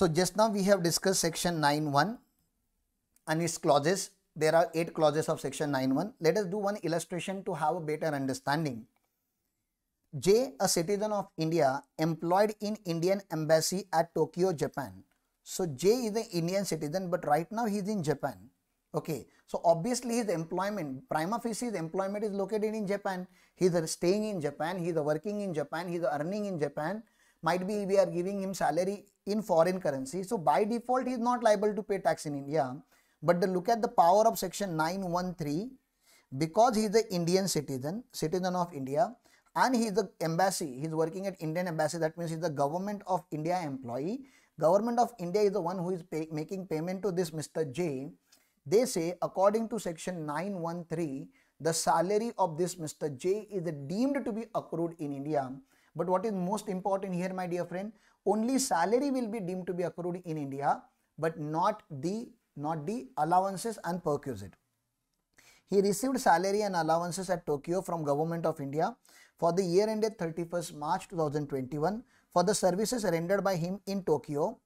So just now we have discussed section 9.1 and its clauses. There are 8 clauses of section 9.1. Let us do one illustration to have a better understanding. J, a citizen of India employed in Indian embassy at Tokyo, Japan. So J is an Indian citizen but right now he is in Japan. Okay, so obviously his employment, prima facie his employment is located in Japan. He is staying in Japan, he is working in Japan, he is earning in Japan might be we are giving him salary in foreign currency. So by default, he is not liable to pay tax in India. But the look at the power of section 913, because he is an Indian citizen, citizen of India, and he is the embassy, he is working at Indian embassy, that means he is the government of India employee. Government of India is the one who is pay, making payment to this Mr. J. They say, according to section 913, the salary of this Mr. J is deemed to be accrued in India but what is most important here, my dear friend, only salary will be deemed to be accrued in India, but not the not the allowances and perquisite. He received salary and allowances at Tokyo from Government of India for the year ended 31st March 2021 for the services rendered by him in Tokyo.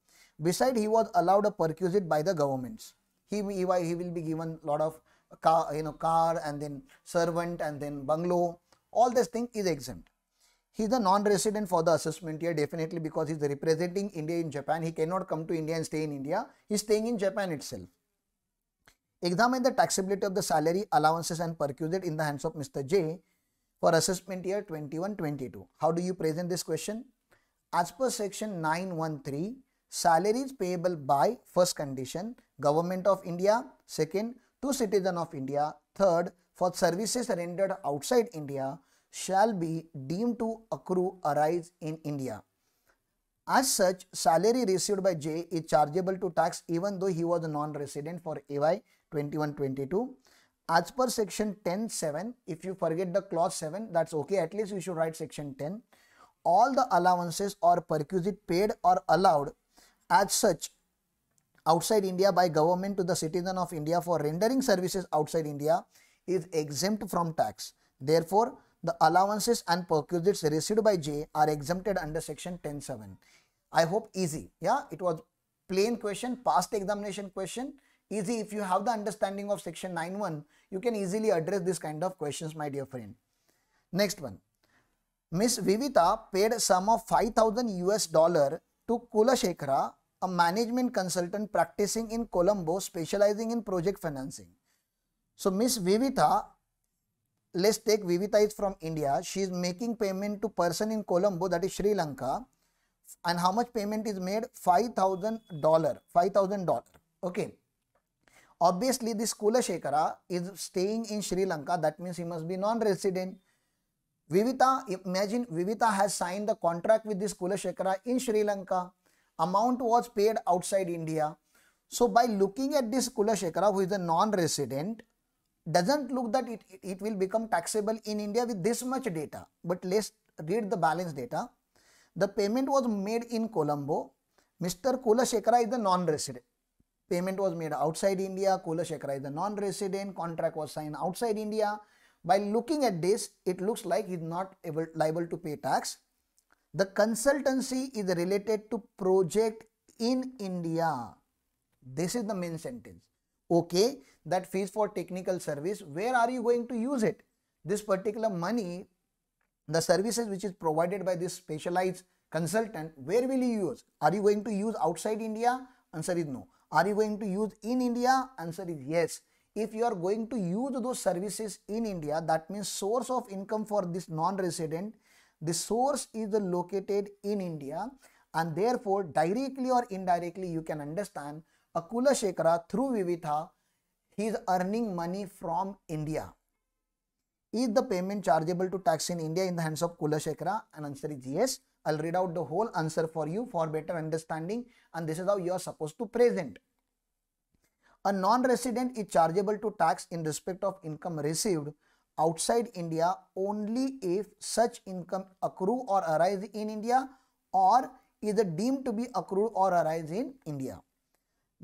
Besides, he was allowed a perquisite by the governments. He, he, he will be given lot of car, you know, car and then servant and then bungalow. All this thing is exempt. He's a non-resident for the assessment year definitely because he's representing India in Japan. He cannot come to India and stay in India. He's staying in Japan itself. Examine the taxability of the salary, allowances and perquisite in the hands of Mr. J for assessment year 21-22. How do you present this question? As per section 913, salary is payable by first condition, government of India, second, Two citizen of India, third, for services rendered outside India, shall be deemed to accrue arise in India. As such, salary received by J is chargeable to tax even though he was a non-resident for AY twenty one twenty two. As per section 10.7, if you forget the clause 7, that's okay. At least you should write section 10. All the allowances or perquisite paid or allowed as such outside India by government to the citizen of India for rendering services outside India is exempt from tax. Therefore, the allowances and perquisites received by J are exempted under section 107. I hope easy. Yeah, it was plain question, past examination question. Easy if you have the understanding of section 91, you can easily address this kind of questions, my dear friend. Next one. Miss Vivita paid sum of 5000 US dollar to Kulashekhara, a management consultant practicing in Colombo specializing in project financing. So Miss Vivita let's take Vivita is from India. She is making payment to person in Colombo, that is Sri Lanka. And how much payment is made? $5,000. $5,000. Okay. Obviously, this Kula Shekara is staying in Sri Lanka. That means he must be non-resident. Vivita, imagine Vivita has signed the contract with this Kula Shekara in Sri Lanka. Amount was paid outside India. So by looking at this Kula Shekara, who is a non-resident, doesn't look that it, it, will become taxable in India with this much data. But let's read the balance data. The payment was made in Colombo. Mr. Kulasekara is the non-resident. Payment was made outside India. Kulasekara is the non-resident. Contract was signed outside India. By looking at this, it looks like he's not able, liable to pay tax. The consultancy is related to project in India. This is the main sentence okay that fees for technical service where are you going to use it this particular money the services which is provided by this specialized consultant where will you use are you going to use outside india answer is no are you going to use in india answer is yes if you are going to use those services in india that means source of income for this non resident the source is located in india and therefore directly or indirectly you can understand Akula Shekara through Vivitha, he is earning money from India. Is the payment chargeable to tax in India in the hands of Kula Shekara? And answer is yes. I'll read out the whole answer for you for better understanding and this is how you are supposed to present. A non-resident is chargeable to tax in respect of income received outside India only if such income accrue or arise in India or is deemed to be accrued or arise in India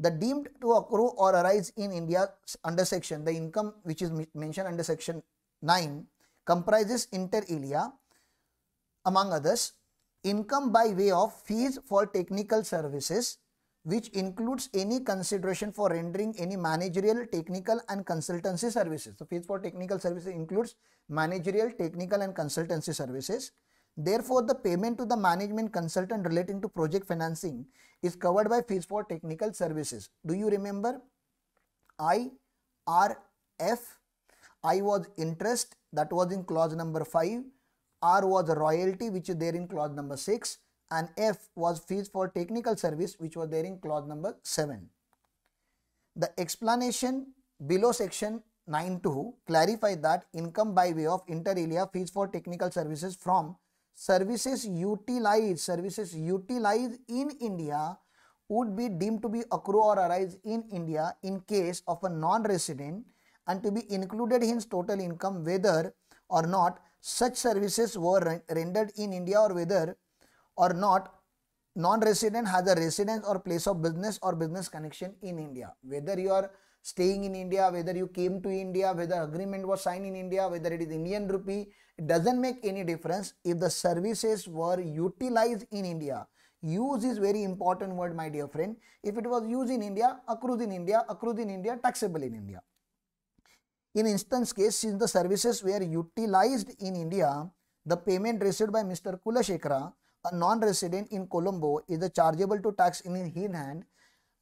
the deemed to accrue or arise in India under section, the income which is mentioned under section 9 comprises inter alia, among others, income by way of fees for technical services, which includes any consideration for rendering any managerial, technical and consultancy services. So, fees for technical services includes managerial, technical and consultancy services Therefore, the payment to the management consultant relating to project financing is covered by fees for technical services. Do you remember? I R F I was interest that was in clause number 5 R was royalty which is there in clause number 6 and F was fees for technical service which was there in clause number 7. The explanation below section 9.2 clarify that income by way of inter alia fees for technical services from services utilized services utilized in India would be deemed to be accrue or arise in India in case of a non-resident and to be included in his total income whether or not such services were rendered in India or whether or not non-resident has a residence or place of business or business connection in India. Whether you are staying in India, whether you came to India, whether agreement was signed in India, whether it is Indian rupee, it doesn't make any difference if the services were utilized in India. Use is very important word, my dear friend. If it was used in India, accrued in India, accrued in India, taxable in India. In instance case, since the services were utilized in India, the payment received by Mr. Kulashekara, a non-resident in Colombo, is chargeable to tax in his hand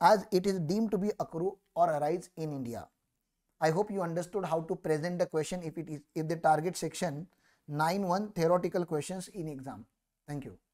as it is deemed to be accrue or arise in India. I hope you understood how to present the question if it is if the target section 9 1 theoretical questions in exam. Thank you.